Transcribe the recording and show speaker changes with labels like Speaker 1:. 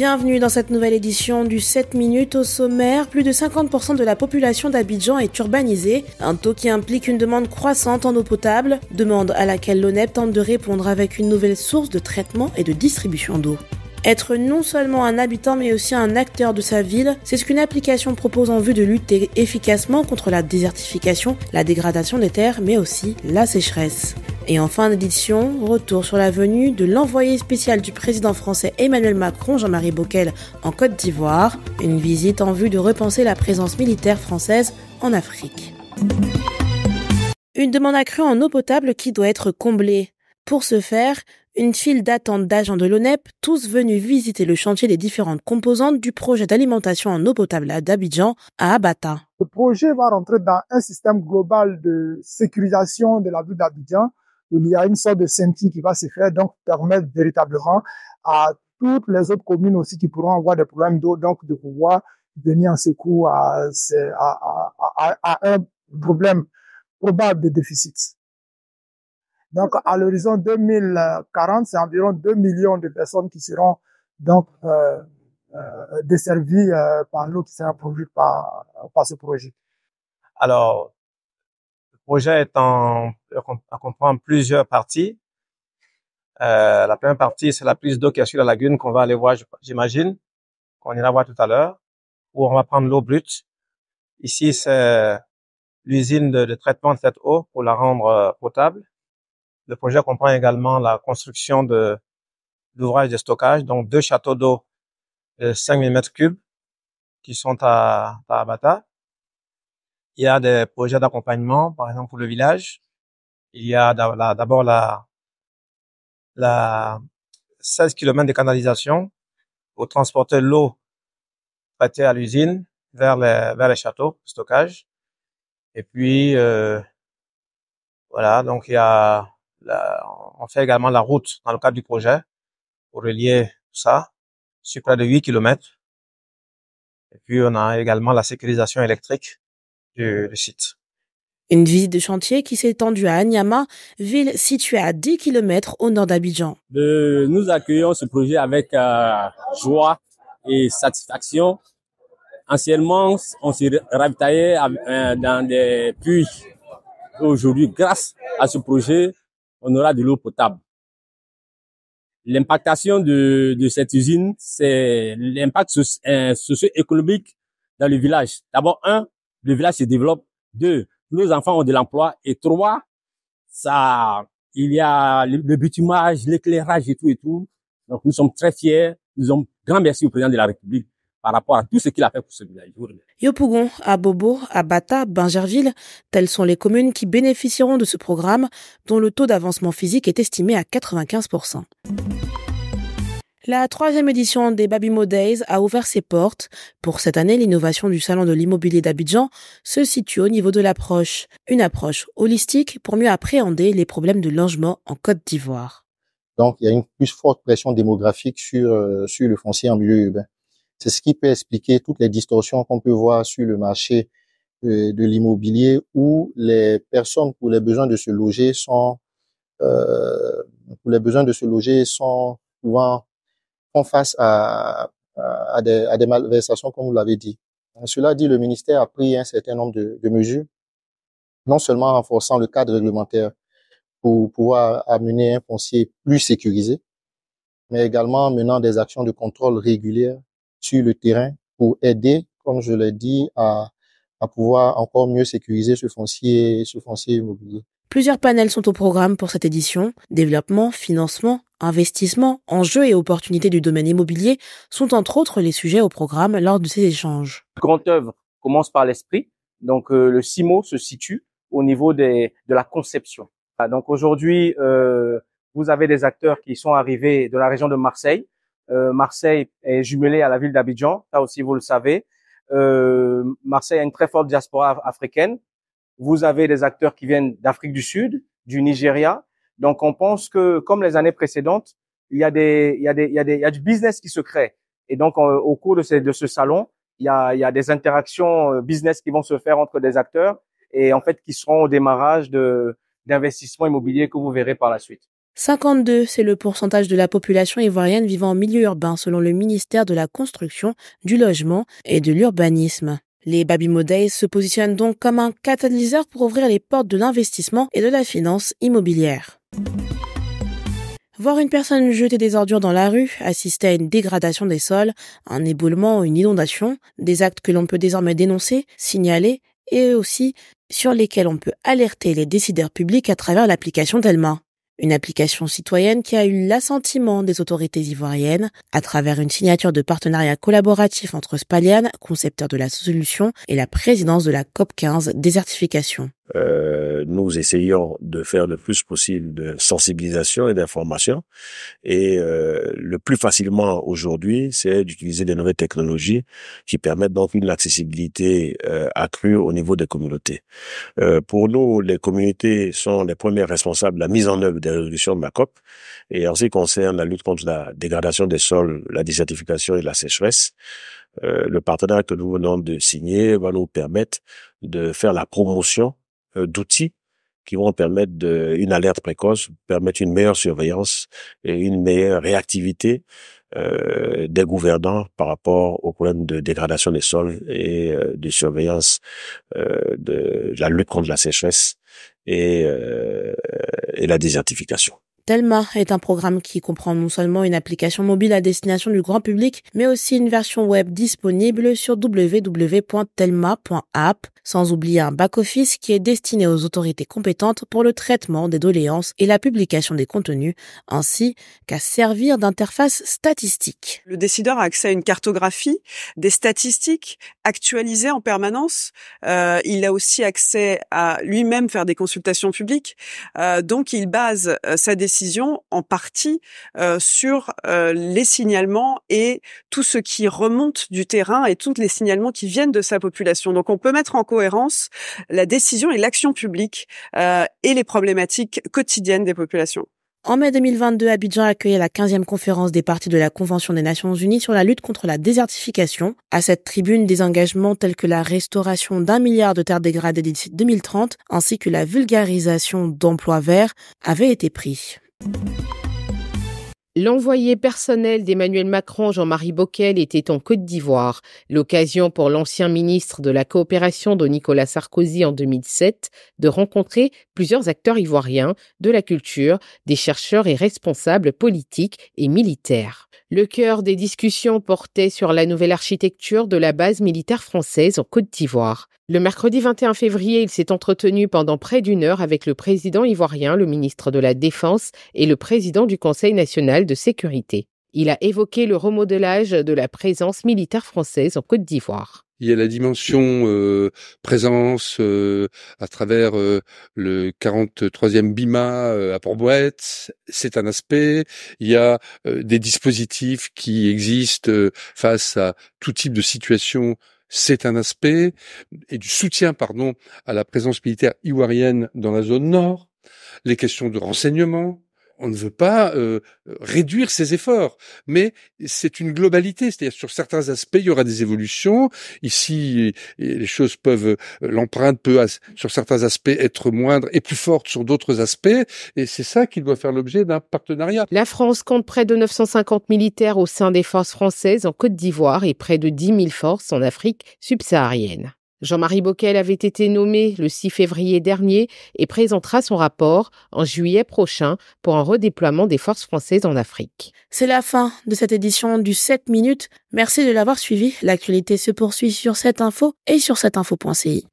Speaker 1: Bienvenue dans cette nouvelle édition du 7 minutes au sommaire. Plus de 50% de la population d'Abidjan est urbanisée, un taux qui implique une demande croissante en eau potable, demande à laquelle l'ONEP tente de répondre avec une nouvelle source de traitement et de distribution d'eau. Être non seulement un habitant mais aussi un acteur de sa ville, c'est ce qu'une application propose en vue de lutter efficacement contre la désertification, la dégradation des terres mais aussi la sécheresse. Et en fin d'édition, retour sur la venue de l'envoyé spécial du président français Emmanuel Macron, Jean-Marie Bockel, en Côte d'Ivoire, une visite en vue de repenser la présence militaire française en Afrique. Une demande accrue en eau potable qui doit être comblée. Pour ce faire, une file d'attente d'agents de l'ONEP, tous venus visiter le chantier des différentes composantes du projet d'alimentation en eau potable à d'Abidjan à Abata. Le
Speaker 2: projet va rentrer dans un système global de sécurisation de la ville d'Abidjan il y a une sorte de senti qui va se faire, donc permettre véritablement à toutes les autres communes aussi qui pourront avoir des problèmes d'eau, donc de pouvoir venir en secours à, à, à, à, un problème probable de déficit. Donc, à l'horizon 2040, c'est environ 2 millions de personnes qui seront donc euh, euh desservies euh, par l'eau qui sera produite par, par ce projet. Alors, projet est en, comprend plusieurs parties. Euh, la première partie, c'est la prise d'eau qui est sur la lagune qu'on va aller voir, j'imagine, qu'on ira voir tout à l'heure, où on va prendre l'eau brute. Ici, c'est l'usine de, traitement de cette eau pour la rendre euh, potable. Le projet comprend également la construction de d'ouvrages de stockage, donc deux châteaux d'eau de 5000 m3 qui sont à, à Abata il y a des projets d'accompagnement, par exemple pour le village. Il y a d'abord la, la 16 km de canalisation pour transporter l'eau prêtée à l'usine vers les, vers les châteaux, stockage. Et puis, euh, voilà, donc il y a, la, on fait également la route dans le cadre du projet pour relier tout ça sur près de 8 km. Et puis, on a également la sécurisation électrique du, site.
Speaker 1: Une visite de chantier qui s'est étendue à Anyama, ville située à 10 km au nord d'Abidjan.
Speaker 2: Nous accueillons ce projet avec euh, joie et satisfaction. Anciennement, on s'est ravitaillait euh, dans des puits. Aujourd'hui, grâce à ce projet, on aura de l'eau potable. L'impactation de, de, cette usine, c'est l'impact euh, socio-économique dans le village. D'abord, un, le village se développe. Deux, nos enfants ont de l'emploi. Et trois, ça, il y a le, bitumage, l'éclairage et tout et tout. Donc, nous sommes très fiers. Nous avons grand merci au président de la République par rapport à tout ce qu'il a fait pour ce village.
Speaker 1: Yopougon, Abobo, Abata, Bingerville, telles sont les communes qui bénéficieront de ce programme dont le taux d'avancement physique est estimé à 95%. La troisième édition des Babimo Days a ouvert ses portes. Pour cette année, l'innovation du Salon de l'immobilier d'Abidjan se situe au niveau de l'approche. Une approche holistique pour mieux appréhender les problèmes de logement en Côte d'Ivoire.
Speaker 2: Donc, il y a une plus forte pression démographique sur, euh, sur le foncier en milieu urbain. C'est ce qui peut expliquer toutes les distorsions qu'on peut voir sur le marché euh, de l'immobilier où les personnes pour les besoins de se loger sont, euh, pour les besoins de se loger sont souvent qu'on face à, à, des, à des, malversations, comme vous l'avez dit. Hein, cela dit, le ministère a pris un certain nombre de, mesures, non seulement en renforçant le cadre réglementaire pour pouvoir amener un foncier plus sécurisé, mais également en menant des actions de contrôle régulière sur le terrain pour aider, comme je l'ai dit, à, à pouvoir encore mieux sécuriser ce foncier, ce foncier immobilier.
Speaker 1: Plusieurs panels sont au programme pour cette édition. Développement, financement, investissement, enjeux et opportunités du domaine immobilier sont entre autres les sujets au programme lors de ces échanges.
Speaker 2: Grande œuvre commence par l'esprit. Donc euh, le CIMO se situe au niveau des, de la conception. Ah, donc aujourd'hui, euh, vous avez des acteurs qui sont arrivés de la région de Marseille. Euh, Marseille est jumelée à la ville d'Abidjan, ça aussi vous le savez. Euh, Marseille a une très forte diaspora africaine vous avez des acteurs qui viennent d'Afrique du Sud, du Nigeria. Donc, on pense que, comme les années précédentes, il y a des, il y du business qui se crée. Et donc, euh, au cours de ce, salon, il y a, des interactions euh, business qui vont se faire entre des acteurs et en fait qui seront au démarrage de d'investissements immobiliers que vous verrez par la suite.
Speaker 1: 52, c'est le pourcentage de la population ivoirienne vivant en milieu urbain selon le ministère de la Construction, du Logement et de l'Urbanisme. Les Baby se positionnent donc comme un catalyseur pour ouvrir les portes de l'investissement et de la finance immobilière. Voir une personne jeter des ordures dans la rue, assister à une dégradation des sols, un éboulement, une inondation, des actes que l'on peut désormais dénoncer, signaler et aussi sur lesquels on peut alerter les décideurs publics à travers l'application d'Elma une application citoyenne qui a eu l'assentiment des autorités ivoiriennes à travers une signature de partenariat collaboratif entre Spalian, concepteur de la solution, et la présidence de la COP15 désertification.
Speaker 2: Euh, nous essayons de faire le plus possible de sensibilisation et d'information. Et euh, le plus facilement aujourd'hui, c'est d'utiliser des nouvelles technologies qui permettent donc une accessibilité euh, accrue au niveau des communautés. pour nous, les communautés sont les premières responsables de la mise en œuvre des résolutions de la COP. Et en ce qui concerne la lutte contre la dégradation des sols, la désertification et la sécheresse, le partenariat que nous venons de signer va nous permettre de faire la promotion euh, d'outils qui vont permettre de, une alerte précoce, permettre une meilleure surveillance et une meilleure réactivité euh, des gouvernants par rapport aux problèmes de dégradation des sols et euh, de surveillance de, la lutte contre la sécheresse et, et la désertification.
Speaker 1: Telma est un programme qui comprend non seulement une application mobile à destination du grand public, mais aussi une version web disponible sur www.telma.app, sans oublier un back-office qui est destiné aux autorités compétentes pour le traitement des doléances et la publication des contenus, ainsi qu'à servir d'interface statistique. Le décideur a accès à une cartographie, des statistiques actualisées en permanence. Euh, il a aussi accès à lui-même faire des consultations publiques. Euh, donc il base euh, sa en partie euh, sur euh, les signalements et tout ce qui remonte du terrain et tous les signalements qui viennent de sa population. Donc on peut mettre en cohérence la décision et l'action publique euh, et les problématiques quotidiennes des populations. En mai 2022, Abidjan accueillait la 15e conférence des partis de la Convention des Nations Unies sur la lutte contre la désertification. À cette tribune, des engagements tels que la restauration d'un milliard de terres dégradées d'ici 2030, ainsi que la vulgarisation d'emplois verts, avaient été pris. you
Speaker 3: L'envoyé personnel d'Emmanuel Macron, Jean-Marie Bockel, était en Côte d'Ivoire, l'occasion pour l'ancien ministre de la Coopération de Nicolas Sarkozy en 2007 de rencontrer plusieurs acteurs ivoiriens de la culture, des chercheurs et responsables politiques et militaires. Le cœur des discussions portait sur la nouvelle architecture de la base militaire française en Côte d'Ivoire. Le mercredi 21 février, il s'est entretenu pendant près d'une heure avec le président ivoirien, le ministre de la Défense et le président du Conseil national de sécurité. Il a évoqué le remodelage de la présence militaire française en Côte d'Ivoire.
Speaker 1: Il y a la dimension euh, présence euh, à travers euh, le 43e BIMA à port c'est un aspect. Il y a des dispositifs qui existent face à tout type de situation c'est un aspect, et du soutien, pardon, à la présence militaire ivoirienne dans la zone nord, les questions de renseignement, on ne veut pas euh, réduire ses efforts, mais c'est une globalité, c'est-à-dire sur certains aspects, il y aura des évolutions. Ici, les choses peuvent, euh, l'empreinte peut, sur certains aspects, être moindre et plus forte sur d'autres aspects, et c'est ça qui doit faire l'objet d'un partenariat.
Speaker 3: La France compte près de 950 militaires au sein des forces françaises en Côte d'Ivoire et près de 10 000 forces en Afrique subsaharienne. Jean-Marie Bockel avait été nommé le 6 février dernier et présentera son rapport en juillet prochain pour un redéploiement des forces françaises en Afrique.
Speaker 1: C'est la fin de cette édition du 7 minutes. Merci de l'avoir suivi. L'actualité se poursuit sur cette info et sur cette info.ci.